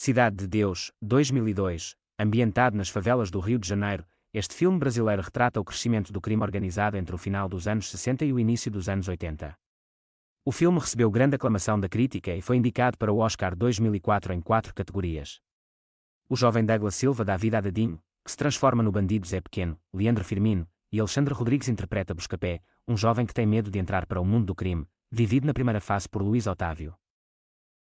Cidade de Deus, 2002, ambientado nas favelas do Rio de Janeiro, este filme brasileiro retrata o crescimento do crime organizado entre o final dos anos 60 e o início dos anos 80. O filme recebeu grande aclamação da crítica e foi indicado para o Oscar 2004 em quatro categorias. O jovem Douglas Silva dá vida a Dadinho, que se transforma no bandido Zé Pequeno, Leandro Firmino, e Alexandre Rodrigues interpreta Buscapé, um jovem que tem medo de entrar para o mundo do crime, vivido na primeira fase por Luiz Otávio.